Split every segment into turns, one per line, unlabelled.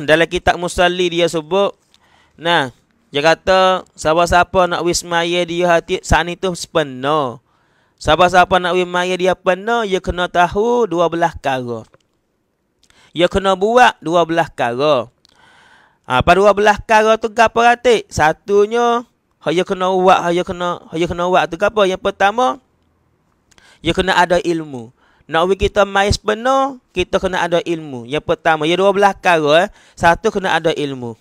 dalam kitab musalli dia sebut nah dia kata siapa-siapa nak wismaya dia hati saat itu penuh. siapa-siapa nak wismaya dia penuh dia kena tahu dua belah kara dia kena buat dua belah kara ha, apa dua belah kara tu apa? ratik satunya dia kena buat dia kena dia kena buat tu apa? yang pertama dia kena ada ilmu nak we kita mai sepenuh, kita kena ada ilmu. Yang pertama, yang dua belah kara, eh. satu kena ada ilmu.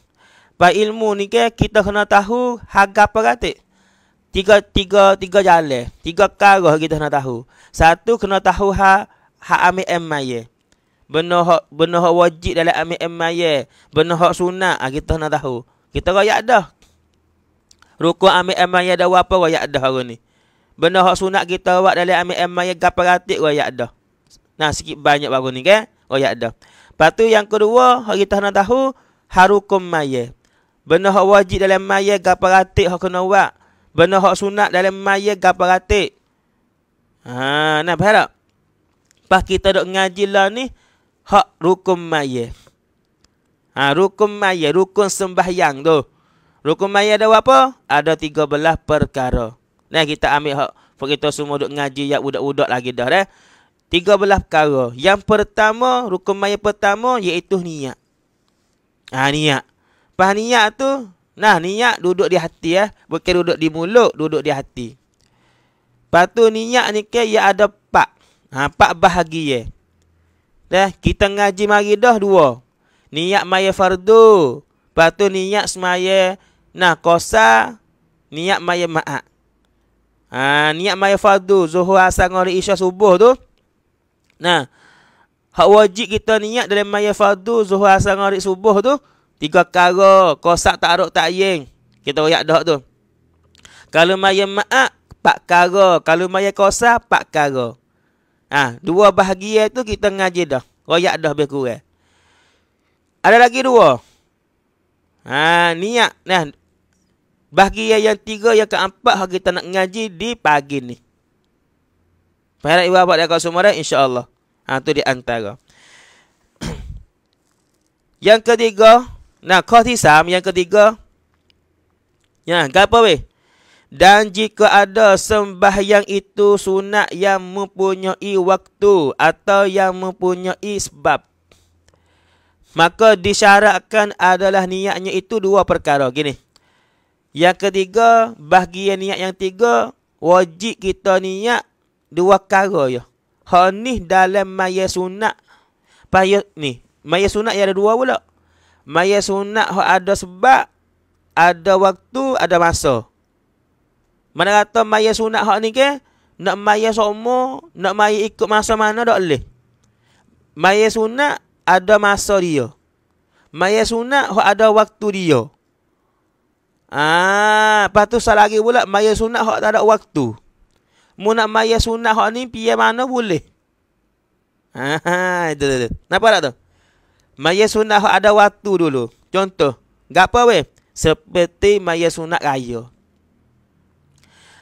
Pak ilmu ni ke, kita kena tahu harga peratik. Tiga, tiga, tiga jalan. Tiga kara kita kena tahu. Satu, kena tahu ha, ha amik emmaya. benoh benoh wajib dalam amik emmaya. Benuh sunat, ha, kita kena tahu. Kita kaya dah. Rukun amik emmaya dah apa, kau dah hari ni. benoh sunnah sunat kita buat dalam amin emma yang gapa ratik kau dah. Nah sikit banyak baru ni kan. Oh ya ada. Lepas tu yang kedua, hari tahun tahu harukum mayat. Benda hak wajib dalam mayat gaparatik hak kena buat. Benda hak sunat dalam mayat gaparatik. Ha, nah faham tak? Pas kita dok ngaji lah ni hak rukum mayat. Ha, rukum mayat, rukun sembahyang tu. Rukun mayat ada apa? Ada tiga belah perkara. Nah kita ambil hak. Kita semua duduk ngaji yang budak-budak lagi dah. Eh? Tiga belah perkara. Yang pertama, rukun maya pertama iaitu niat. Ah ha, niat. Pas niat tu, nah niat duduk di hati eh. Bukan duduk di mulut, duduk di hati. Lepas tu niat ni ke ia ya ada pak, Ha, empat bahagia. Eh. Dah, kita ngaji mari dah dua. Niat maya fardu. Lepas tu niat semaya. Nah, kosa. Niat maya ma'ak. Ha, niat maya fardu. Zuhur asal ngori isya subuh tu. Nah. Hak wajib kita niat dalam maya fardu zuhur asar ngarik subuh tu tiga perkara, qasak ta'aruk ta'yin. Kita royak dah tu. Kalau maya ma'ak pak perkara, kalau maya Kosak, pak perkara. Ah, ha, dua bahagia tu kita ngaji dah. Royak dah lebih kurang. Ada lagi dua. Ha, niat nah bahagia yang tiga yang keempat hak kita nak ngaji di pagi ni. Pahala ibu bapa dia akan semua dah insya-Allah. Ha tu di antara. yang ketiga, nah kau di sam yang ketiga. Ya, gapo weh? Dan jika ada sembahyang itu sunat yang mempunyai waktu atau yang mempunyai sebab. Maka disyaratkan adalah niatnya itu dua perkara. Gini. Yang ketiga, bahagian niat yang tiga, wajib kita niat dua kara ya. Ha ni dalam mayat sunat. Paya ni, mayat sunat ya ada dua pula. Mayat sunat ha ada sebab, ada waktu, ada masa. Mana kata mayat sunat ha ni ke? Nak mayat somo, nak mayat ikut masa mana tak leh, Mayat sunat ada masa dia. Mayat sunat ha ada waktu dia. Ah, patu salah lagi pula mayat sunat ha tak ada waktu. Mu nak maya sunnah hak ni pi mana boleh. Ha, ha itu itu. Napa tak tu? Maya sunnah ada waktu dulu. Contoh, gak apa weh? Seperti maya sunnah raya.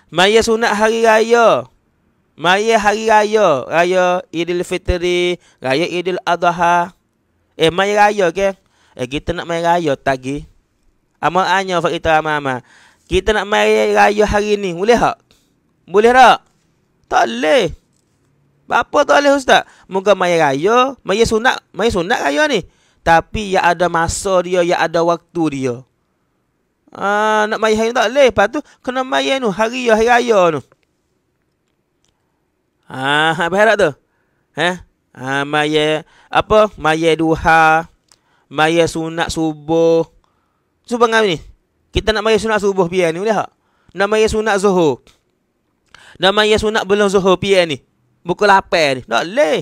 Maya sunnah hari raya. Maya hari raya, raya Idul Fitri, raya Idul Adha. Eh maya raya ke? Okay? Eh kita nak maya raya tadi. Amal anya fakita mama. Kita nak maya raya hari ni, boleh tak? Boleh tak? Tak boleh. Apa tak boleh ustaz? Moga maya raya, maya sunat, maya sunat raya ni. Tapi yang ada masa dia, yang ada waktu dia. Ah, nak maya hari tak boleh. Lepas tu, kena maya ni, hari ya, hari raya ni. Ah, apa harap tu? Eh? Ah, maya, apa? Maya duha, maya sunat subuh. Subuh ngam ni? Kita nak maya sunat subuh biar ni, boleh tak? Nak maya sunat zuhur. Dan maya sunat belum zuhur pia eh ni. Pukul 8 eh ni. Tak boleh.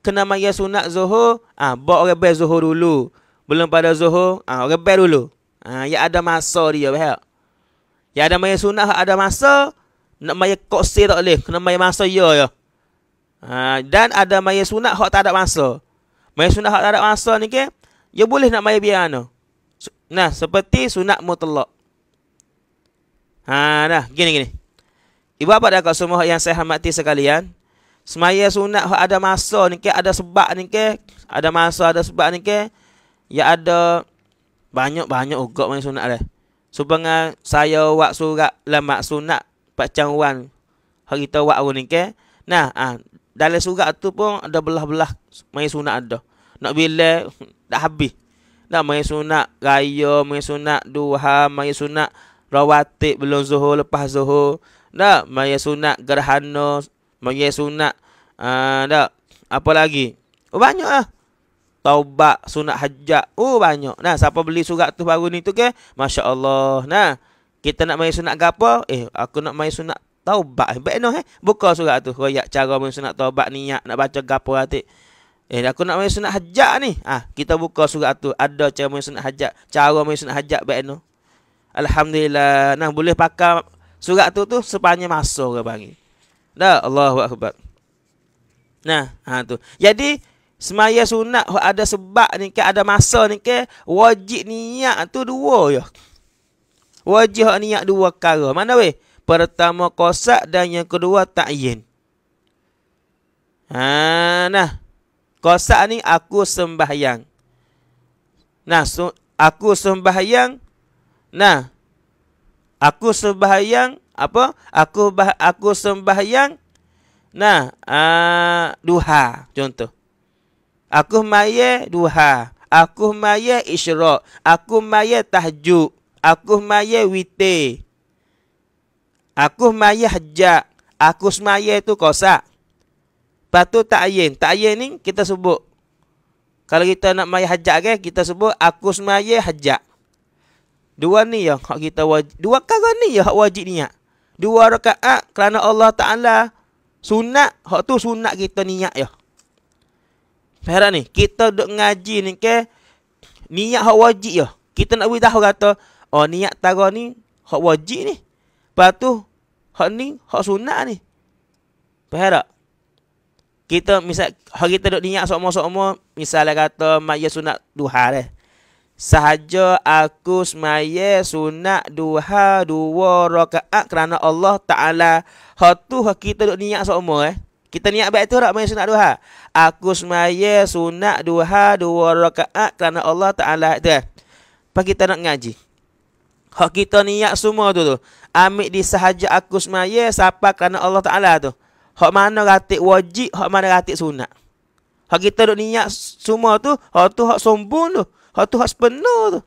Kena maya sunat zuhur. Ah, ha, Bawa orang baik zuhur dulu. Belum pada zuhur. ha, orang baik dulu. Ah, ha, ya Yang ada masa dia. Bahag. Yang ada maya sunat ada masa. Nak maya koksi tak boleh. Kena maya masa ya. ya. Ha, dan ada maya sunat yang tak ada masa. Maya sunat yang tak ada masa ni ke. Ya boleh nak maya biar mana. Nah, seperti sunat mutlak. Ha, dah. Gini, gini. Ibu apa dah kau semua yang saya hormati sekalian? Semaya sunat ada masa ni ke? Ada sebab ni ke? Ada masa ada sebab ni ke? Ya ada banyak-banyak juga main sunat dah. Supaya saya buat surat lemak sunat Pak Chang Wan. Hari kita buat hari ni ke? Nah, ah, dalam surat tu pun ada belah-belah main sunat ada. Nak bila dah habis. dah main sunat raya, main sunat duha, main sunat rawatib belum zuhur lepas zuhur dak maya sunat gerhana maya sunat uh, ah, dak apa lagi oh banyak ah taubat sunat hajat oh banyak nah siapa beli surat tu baru ni tu ke masya-Allah nah kita nak maya sunat gapo eh aku nak maya sunat taubat baik noh eh buka surat tu royak cara maya sunat taubat niat nak baca gapo hati. Eh aku nak main sunat hajat ni. Ah kita buka surat tu. Ada cara main sunat hajat. Cara main sunat hajat baik noh. Alhamdulillah. Nah boleh pakai Surat tu tu sepanjang masa ke bagi. Dah Allahu akbar. Nah, ha tu. Jadi semaya sunat ada sebab ni ke ada masa ni ke wajib niat tu dua ya. Wajib niat dua perkara. Mana weh? Pertama qasad dan yang kedua ta'yin. Ha nah. Qasad ni aku sembahyang. Nah, su- aku sembahyang. Nah, aku sembahyang apa aku bah, aku sembahyang nah uh, duha contoh aku maye duha aku maye isro. aku maye tahju. aku maye wite aku maye hajjah aku semaye tu kosak patu ta'yin ta'yin ni kita sebut kalau kita nak maye hajjah kita sebut aku semaye hajjah Dua ni ya hak kita wajib. Dua kali ni ya hak wajib niat. Dua rakaat kerana Allah Ta'ala sunat. Hak tu sunat kita niat ya. Faham ni? Kita duduk ngaji ni ke. Niat hak wajib ya. Kita nak beritahu kata. Oh niat tarah ni hak wajib ni. Lepas tu hak ni hak sunat ni. Faham Kita misal hak kita duduk niat sama-sama. Misalnya kata majlis ya sunat duha eh. Sahaja aku semaya sunat duha dua rakaat kerana Allah Ta'ala Hatu kita duk niat semua eh Kita niat baik tu tak main sunat duha Aku semaya sunat duha dua rakaat kerana Allah Ta'ala Itu eh Apa kita nak ngaji Hak kita niat semua tu tu Ambil di sahaja aku semaya Siapa kerana Allah Ta'ala tu Hak mana ratik wajib Hak mana ratik sunat Hak kita duk niat semua tu Hak tu hak sombong tu Hak tu hak sepenuh tu.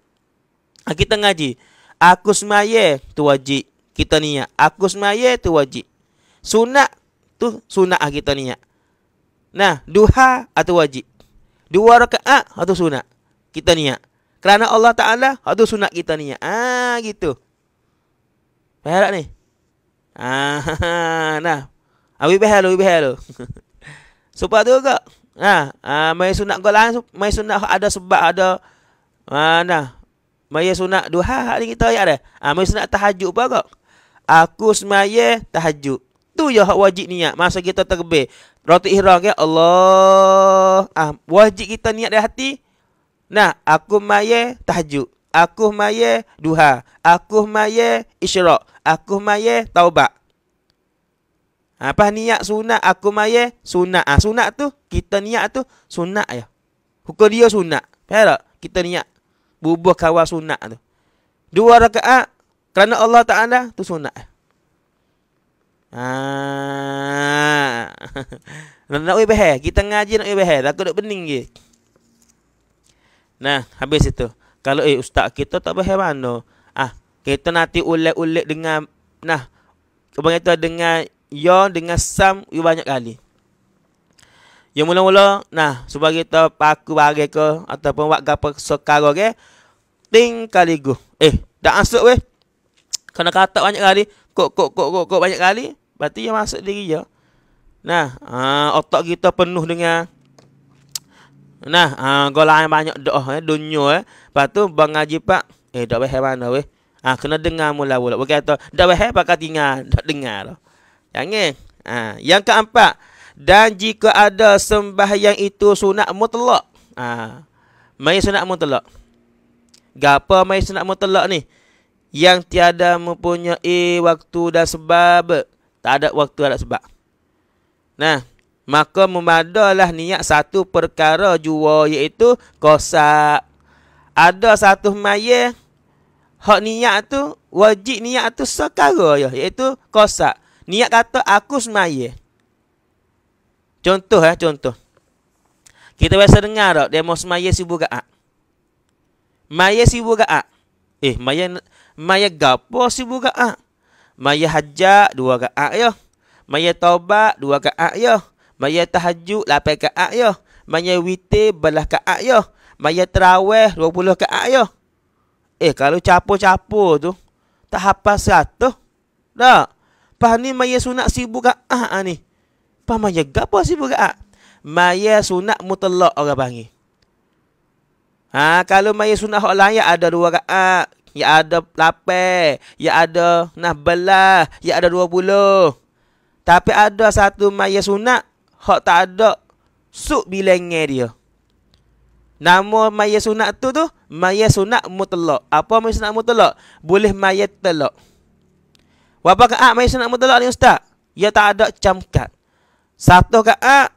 Ha, kita ngaji. Aku semaya tu wajib. Kita niat. Aku semaya tu wajib. Sunat tu sunat lah kita niat. Nah, duha atau ah wajib. Dua rakaat atau ah sunat. Kita niat. Kerana Allah Ta'ala atau ah sunat kita niat. Ah ha, gitu. Faham tak ni? Ha, nah. awi bahal, awi bahal. Supaya tu kak. Nah, ha, ha, main sunat kau lain, sunat ada sebab ada mana? Ha, maya sunat duha hari kita ayat dah. Ha, maya sunat tahajud pun agak. Aku semaya tahajud. Tu ya hak wajib niat. Masa kita terbe. Roti ihram ke Allah. Ah, wajib kita niat dari hati. Nah, aku maya tahajud. Aku maya duha. Aku maya isyrak. Aku maya taubat. Apa ha, niat sunat aku maya sunat. Ah sunat tu kita niat tu sunat ya. Hukum dia sunat. Faham tak? Kita niat bubuh kawal sunat tu. Dua rakaat kerana Allah Taala tu sunat. Ah. nak nak ibeh, kita ngaji nak ibeh, takut dak bening je. Nah, habis itu. Kalau eh ustaz kita tak bahaya mana? Ah, kita nanti ulek ulek dengan nah, kebanyakan dengan yon ya, dengan sam banyak kali. Yang mula-mula nah sebab kita paku bagi ke ataupun buat gapo sekarang ke ting kali go. Eh, dah masuk weh. Kena kata banyak kali, kok kok kok kok kok banyak kali, berarti dia masuk diri ya. Nah, ha, otak kita penuh dengan Nah, ha, ah, golang banyak doa eh, dunia eh. Lepas tu, bang ngaji pak. Eh, dah hewan mana weh. Ha, kena dengar mula-mula. Bukan tu, dah berhe eh, pakat tinggal. Dah dengar Yang ni. ah, yang keempat. Dan jika ada sembahyang itu sunat mutlak. Ha. Mai sunat mutlak. Gapa mai sunat mutlak ni? Yang tiada mempunyai waktu dan sebab. Tak ada waktu dan sebab. Nah, maka memadalah niat satu perkara jua iaitu kosak. Ada satu maya hak niat tu wajib niat tu sekara ya iaitu kosak. Niat kata aku semaya. Contoh ya, contoh. Kita biasa dengar tak, demo semaya subuh ke'ak. Ah? Maya subuh ke'ak. Ah? Eh, maya maya gapo subuh ke'ak. Ah? Maya hajak dua ke'ak ya. Maya taubat dua ke'ak ya. Maya tahajud lapai ke'ak ya. Maya witi belah ke'ak ya. Maya terawih dua puluh ke'ak ya. Eh, kalau capo capo tu, tak apa satu? Tak. Pah ni maya sunat sibuk ke'ak ni. Pamaya gapo si buka ah. Maya sunat mutlak orang bangi. Ha, kalau maya sunat hak lain ya ada dua rakaat, ya ada lape, ya ada nah belah, ya ada dua puluh. Tapi ada satu maya sunat hak tak ada suk bilangan dia. Nama maya sunat tu tu maya sunat mutlak. Apa maya sunat mutlak? Boleh maya telok. Wapak ah maya sunat mutlak ni ustaz? Ya tak ada camkat. Satu ke A,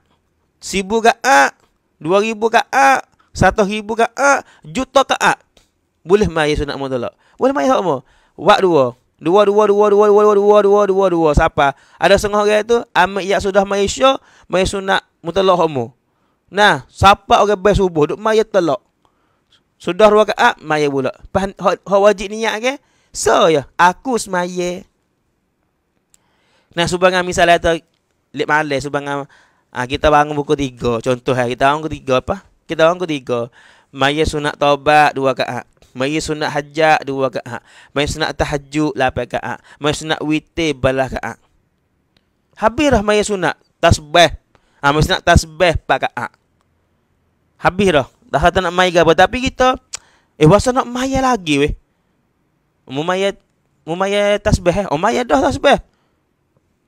sibu ke A, dua ribu ke A, satu ribu ke A, juta ke A. Boleh mai sunat mu tolak. Boleh mai hak mu. Wak dua. Dua, dua, dua, dua, dua, dua, dua, dua, dua, dua. Siapa? Ada setengah orang itu, ambil yang sudah mai syur, mai sunat mu tolak hak mu. Nah, siapa orang yang subuh, duk mai tolak. Sudah dua ke A, mai pula. Hak wajib niat ke? So, ya. Aku semaya. Nah, subangan misalnya itu, lek malas sebab ha, ah, kita bangun buku 3 contoh ha, kita bangun buku 3 apa kita bangun buku 3 maya sunat taubat dua ka ah, maya sunat hajat dua ka maya sunat tahajjud lapan ka maya sunat witi balah ka habis dah maya sunat tasbih ha, maya sunat tasbih pak ka habis dah dah kata nak maya apa tapi kita eh wasa nak maya lagi weh Mumaya Mumaya tasbih eh? Oh maya dah tasbih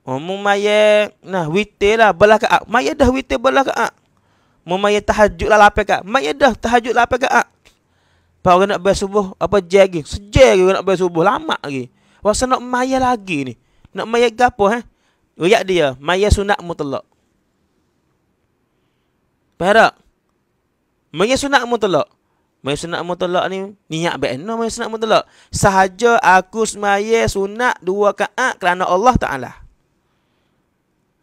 Umum oh, maya Nah witir lah Belah ke ak Maya dah witir belah ke ak Memaya tahajud lah lapak ke Maya dah tahajud lapak ke ak Pak orang nak bayar subuh Apa je lagi nak bayar subuh Lama lagi Rasa nak maya lagi ni Nak maya ke apa eh Riyak dia Maya sunat mutlak Perak Maya sunat mutlak Maya sunat mutlak ni Niat baik No maya sunat mutlak Sahaja aku semaya sunat Dua ka'ak Kerana Allah Ta'ala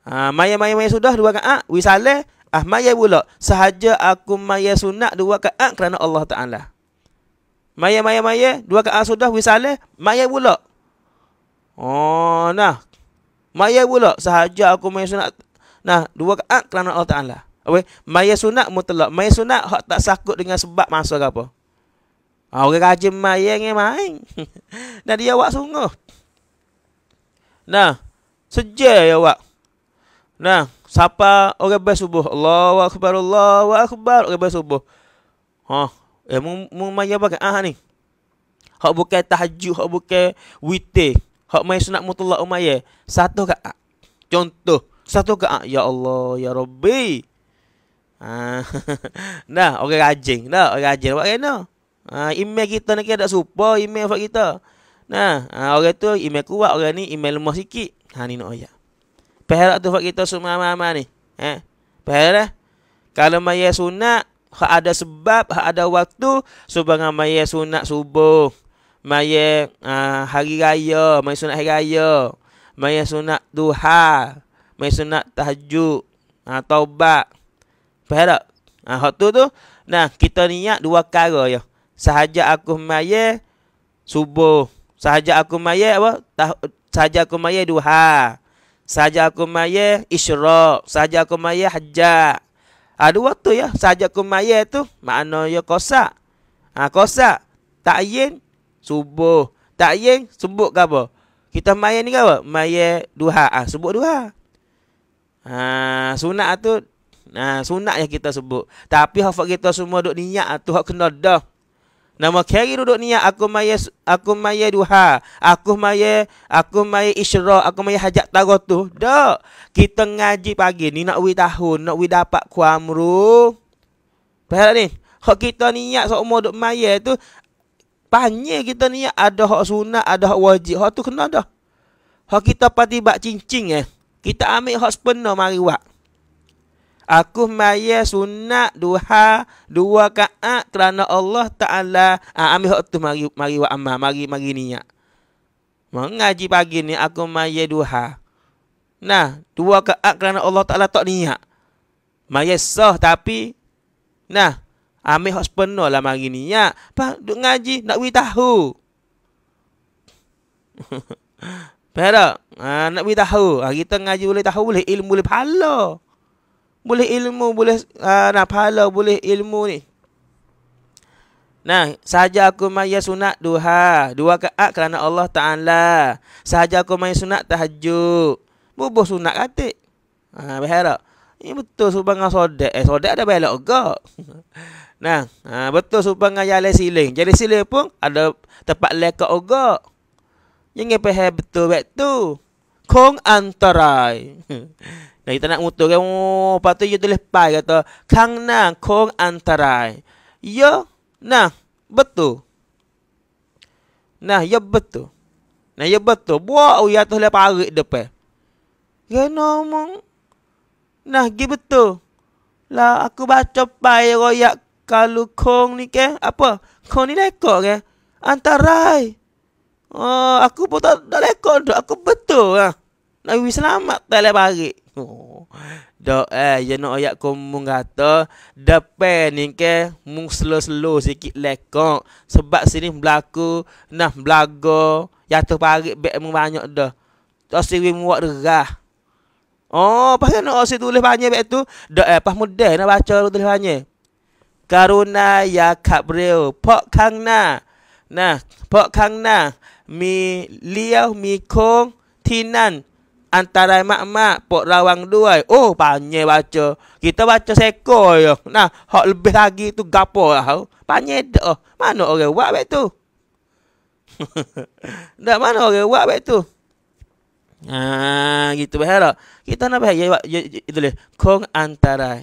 Ha, maya maya maya sudah dua kata wisale ah maya pula sahaja aku maya sunat dua kata kerana Allah Taala. Maya maya maya dua kata sudah wisale maya pula. Oh nah. Maya pula sahaja aku maya sunat nah dua kata kerana Allah Taala. Okey, maya sunat mutlak. Maya sunat hak tak sakut dengan sebab masa ke apa. Ha, orang kaji maya ni main. nah dia awak sungguh. Nah, sejarah ya awak. Nah, siapa orang best subuh? Allahu akbar, Allahu akbar orang best subuh. Ha, eh mung mung maya apa ah ni? Hak bukan tahajud, hak bukan witir. Hak mai sunat mutlak ya. Satu ke ah. Contoh, satu ke ah. Ya Allah, ya Rabbi. Ah. nah, orang rajin. Nah, orang rajin buat kena. Ah, email kita ni ada serupa email kita. Nah, ah, orang tu email kuat, orang ni email lemah sikit. Ha ni nak no, ayat. Perak tu buat kita semua mama ni. Eh? Ha? Perak Kalau maya sunat, hak ada sebab, hak ada waktu, sebab maya sunat subuh, maya uh, hari raya, maya sunat hari raya, maya sunat duha, maya sunat tahajud, uh, taubat. Faham tak? Uh, tu tu, nah kita niat dua kara ya. Sahaja aku maya subuh, sahaja aku maya apa? Tah sahaja aku maya duha. Saja aku maya isro, saja aku maya hajjah. Ah, Ada waktu ya. saja aku maya tu. mana yo ya kosak. Ha, kosak. Tak yin. Subuh. Tak yin. Sebut kabo. Kita maya ni kabo, apa? Maya duha. Ha, ah, sebut duha. Ha, sunat tu. Ha, sunat ya kita sebut. Tapi hafal kita semua dok niat tu. Hak kenal dah. Nama kari duduk niat aku maya aku maya duha, aku maya aku maya isro aku maya hajat tarot tu. Dak. Kita ngaji pagi ni nak wi tahun, nak wi dapat kuamru. Faham tak ni? Hak kita niat seumur duk maya tu panye kita niat ada hak sunat, ada hak wajib. Hak tu kenal dah. Hak kita pati bak cincing eh. Kita ambil hak sepenuh mari buat. Aku maya sunat duha dua kaat kerana Allah Ta'ala. Ha, ambil waktu mari, mari wa amma, mari, mari niat. Mengaji pagi ni aku maya duha. Nah, dua kaat kerana Allah Ta'ala tak niat. Maya sah tapi. Nah, ambil hak sepenuh lah mari niat. Apa, duk ngaji nak beritahu. Faham tak? Ha, nak beritahu. Ha, ah, kita ngaji boleh tahu, boleh ilmu, boleh pahala. Boleh ilmu, boleh uh, ah, nah, pahala, boleh ilmu ni. Nah, sahaja aku maya sunat duha. Dua keak kerana Allah Ta'ala. Sahaja aku maya sunat tahajud. Bubuh sunat katik. Ha, berharap. Ini betul supaya dengan sodek. Eh, sodek ada belok juga. nah, ha, betul supaya dengan jalan siling. Jadi siling pun ada tempat lekat juga. Jangan pahal betul-betul kong antarai. Nah kita nak mutu kan. Oh, lepas tu dia tulis pai kata. Kang na kong antarai. yo ya, Nah. Betul. Nah, ya betul. Nah, ya betul. Buat awi atas lah parik depan. Ya, namang. Nah, gi betul. Lah, aku baca pai royak kalau kong ni ke. Apa? Kong ni lekor ke? Antarai. Oh, aku pun tak, tak lekor Aku betul lah. Nabi selamat tak lah barik. Oh. Dok eh ya nak ayat ko mung kata depan ni ke mung slow-slow sikit lekok sebab sini berlaku nah belaga jatuh parit bek mung banyak dah. Tak sirim muak derah. Oh, pas nak osi tulis banyak bek tu, dok eh pas mudah nak baca tulis banyak. Karuna ya kabril pok kang na. Nah, pok kang na mi liau mi kong tinan antara mak-mak pok rawang dua. Oh, panjang baca. Kita baca seko ya. Nah, hak lebih lagi tu gapo lah. Oh. Panjang dah. Oh. Mana orang buat baik tu? Dah mana orang buat baik tu? Ah, gitu baik lah. Kita nak baik. Ya, ya, itu leh. Kong antara.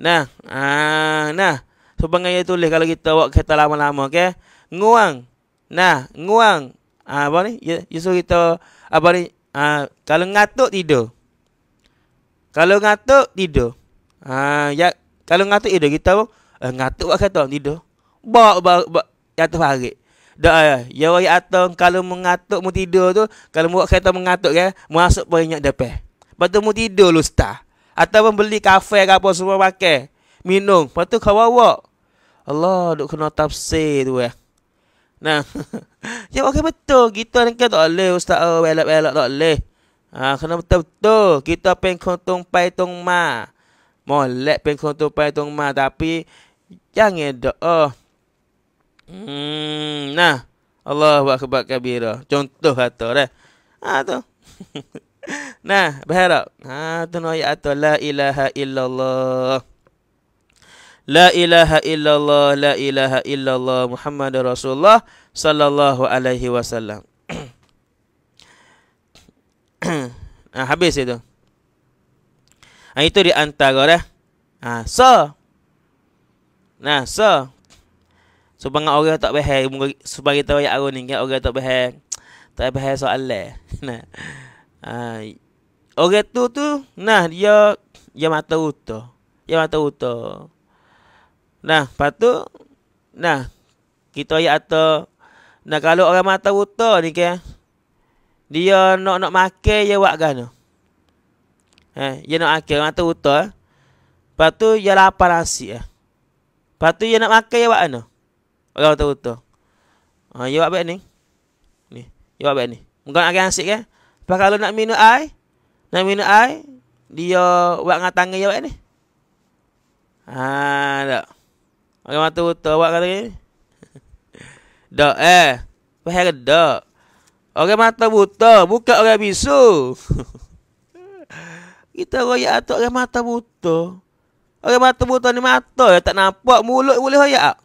Nah, ah, nah. Supaya dia tulis kalau kita buat kereta lama-lama, okay, Nguang. Nah, nguang. Ah, apa ni? Ya, ya, so kita apa ni? Ha, kalau ngatuk tidur. Kalau ngatuk tidur. Ha, ya kalau ngatuk tidur kita pun eh, ngatuk buat kata tidur. Bak bak jatuh hari. Dah ya, ya wayi atong kalau mengatuk mu tidur tu, kalau mu kata mengatuk ya mu masuk banyak depeh. Patu mu tidur lu star. Ataupun beli kafe ke apa semua pakai. Minum, patu kau bawa. Allah duk kena tafsir tu eh. Ya. Nah. ya okey betul kita kan, nak kan, tak boleh ustaz oh, belak belak tak boleh. Ha kena betul betul kita pengkontong pai tong ma. Molek pengkontong pai tong ma tapi jangan doa. Oh. Hmm nah. Allah buat kebak kabira. Contoh kata dah. Eh. Ha tu. nah, berharap. Ha tu no ya ilaha illallah. La ilaha illallah, la ilaha illallah Muhammad Rasulullah sallallahu alaihi wasallam. Ah habis itu. Ah itu di antara dah. Ah so. Nah, so. Supaya orang tak bahai supaya kita ayat aku ni kan orang tak bahai. Tak bahai soalan. Nah. Ah orang tu tu nah dia dia mata uto. Dia mata uto. Nah, patu, nah kita ya ato nah kalau orang mata buta ni ke dia nak nak makan ya wak gano. Eh, dia nak makan mata buta. Eh. Lepas tu dia lapar nasi eh. Lepas dia nak makan ya wak ano. Orang mata buta. Ha, ah, ya wak baik ni. Ni, ya wak baik ni. Muka nak makan nasi ke? Lepas kalau nak minum air, nak minum air, dia buat dengan ya wak ni. Haa. Ah, Okey mata buta awak kata ni. Dak eh. Wah gede. Orang mata buta buka orang bisu. Kita royak atuk orang mata buta. Orang mata buta ni mata ya tak nampak mulut boleh royak.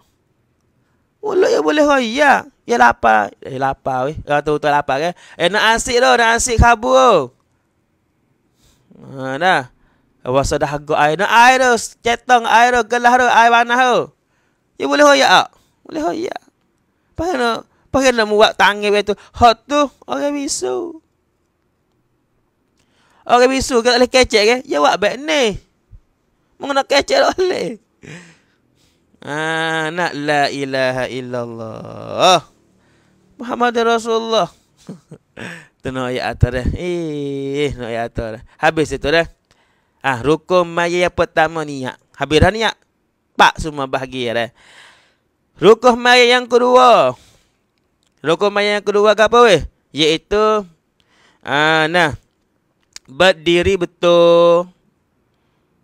Mulut ya boleh royak. Ya lapar. Eh lapar weh. Kata buta lapar ke. Eh. eh nak asik dah, nak asik khabur. Ha dah. Awak sudah hago air. Nak air dah. Cetong air dah. Gelah dah. Air mana dah. Ya boleh hoya ah. Boleh hoya. Pahana, pahana muat tangi betul. Hot tu orang bisu. Orang bisu kalau boleh kecek ke? Ya wak bet ni. Mengena kecek boleh. Ah, ha, nak la ilaha illallah. Muhammad Rasulullah. Tenang ya atas dah. Eh, tenang ayat atas Habis itu dah. Ah, rukun maya yang pertama niat. Ya. Habis dah niat. Ya pak semua bahagia dah. Rukuh mayat yang kedua. Rukuh mayat yang kedua ke apa weh? Iaitu aa, ah, nah berdiri betul.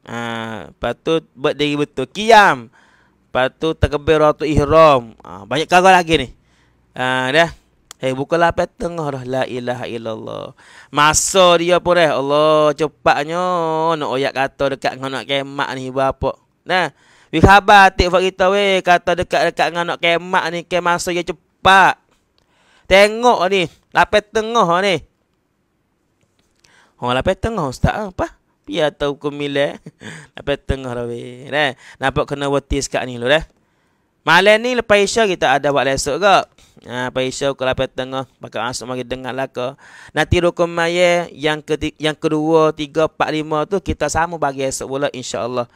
Ah, patut berdiri betul kiam. Patut takbir waktu ihram. Ah, banyak kagak lagi ni. Ah, dah. Hei, eh, buka lapet tengah dah. La ilaha illallah. Masa dia pun eh, Allah, cepatnya. Nak oyak kata dekat nak nak kemak ni, bapak. Dah. Wi khabar atik buat kita weh kata dekat-dekat dengan nak kemak ni ke masa dia cepat. Tengok ni, lapet tengah ni. oh, lapet tengah ustaz ah, apa? Pia tahu ke mile. lapet tengah lah weh. Nah, nampak kena wetis kat ni lu dah. Malam ni lepas isya kita ada buat lesok ke? Ha, lepas isya ke lapet tengah pakai masuk mari dengar lah ke. Nanti rukun maya yang ke yang kedua, tiga, empat, lima tu kita sama bagi esok pula insya-Allah.